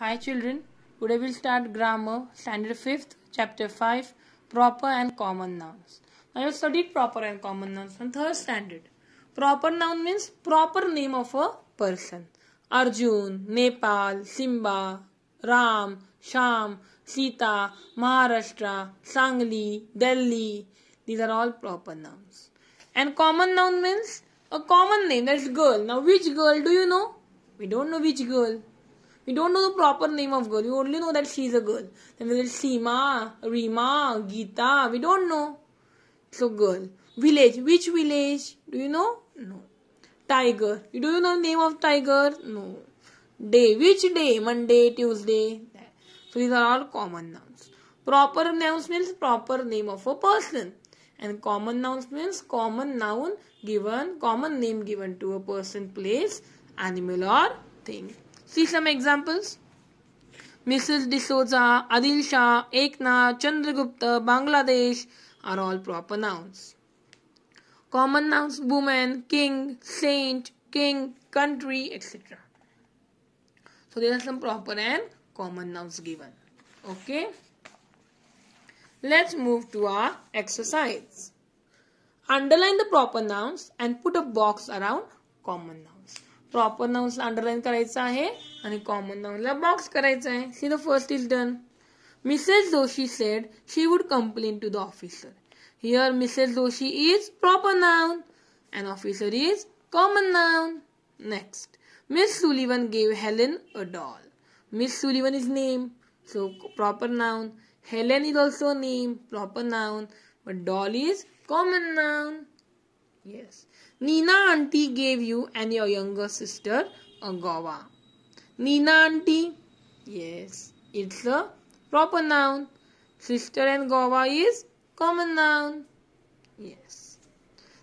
Hi children, today we'll start grammar, standard 5th, chapter 5, proper and common nouns. Now have studied proper and common nouns from 3rd standard. Proper noun means proper name of a person. Arjun, Nepal, Simba, Ram, Sham, Sita, Maharashtra, Sangli, Delhi. These are all proper nouns. And common noun means a common name, that's girl. Now which girl do you know? We don't know which girl. We don't know the proper name of girl. We only know that she's a girl. Then we will Seema, Reema, Geeta. We don't know. So girl. Village. Which village? Do you know? No. Tiger. do you know name of tiger? No. Day. Which day? Monday, Tuesday. So these are all common nouns. Proper nouns means proper name of a person. And common nouns means common noun given, common name given to a person, place, animal or thing. See some examples. Mrs. D'Souza, Adil Shah, Ekna, Chandragupta, Bangladesh are all proper nouns. Common nouns woman, king, saint, king, country, etc. So there are some proper and common nouns given. Okay. Let's move to our exercise. Underline the proper nouns and put a box around common nouns. Proper noun underline कराए common noun box कराए see the first is done Mrs Joshi said she would complain to the officer here Mrs Joshi is proper noun and officer is common noun next Miss Sullivan gave Helen a doll Miss Sullivan is name so proper noun Helen is also name proper noun but doll is common noun Yes. Nina auntie gave you and your younger sister a gova. Nina auntie. Yes. It's a proper noun. Sister and gova is common noun. Yes.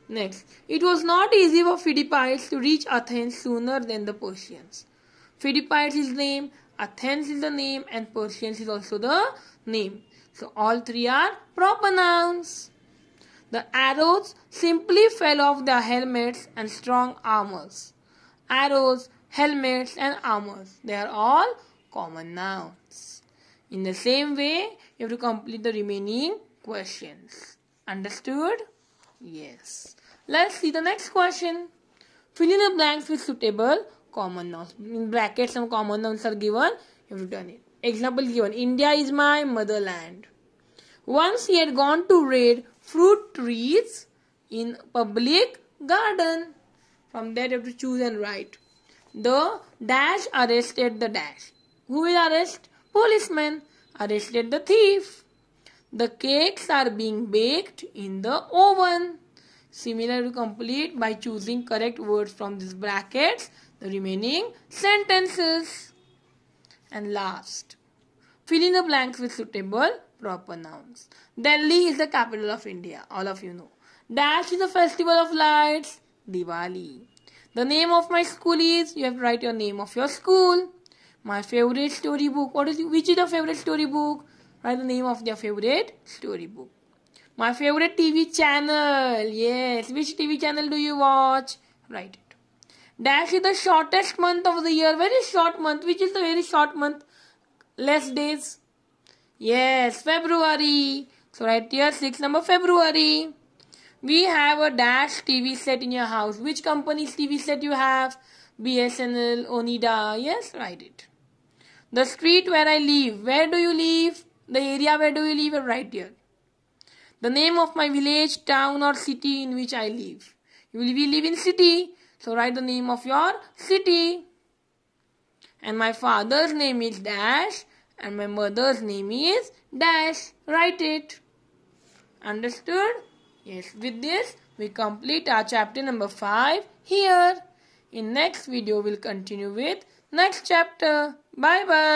Next. It was not easy for Phidippides to reach Athens sooner than the Persians. Phidippides is name, Athens is the name and Persians is also the name. So all three are proper nouns. The arrows simply fell off their helmets and strong armors. Arrows, helmets, and armors, they are all common nouns. In the same way, you have to complete the remaining questions. Understood? Yes. Let's see the next question. Fill in the blanks with suitable common nouns. In brackets, some common nouns are given. You have to turn it. Example given India is my motherland. Once he had gone to raid fruit trees in public garden. From there, you have to choose and write. The dash arrested the dash. Who is arrested? Policeman arrested the thief. The cakes are being baked in the oven. Similar to complete by choosing correct words from these brackets, the remaining sentences. And last, Fill in the blanks with suitable proper nouns. Delhi is the capital of India, all of you know. Dash is the festival of lights, Diwali. The name of my school is, you have to write your name of your school. My favorite storybook, what is, which is your favorite storybook? Write the name of your favorite storybook. My favorite TV channel, yes. Which TV channel do you watch? Write it. Dash is the shortest month of the year, very short month. Which is the very short month? less days. Yes, February. So right here, 6 number February. We have a dash TV set in your house. Which company's TV set you have? BSNL, Onida. Yes, write it. The street where I live. Where do you live? The area where do you live? Right here. The name of my village, town or city in which I live. You will be live in city. So write the name of your city and my father's name is dash and my mother's name is dash write it understood yes with this we complete our chapter number 5 here in next video we'll continue with next chapter bye bye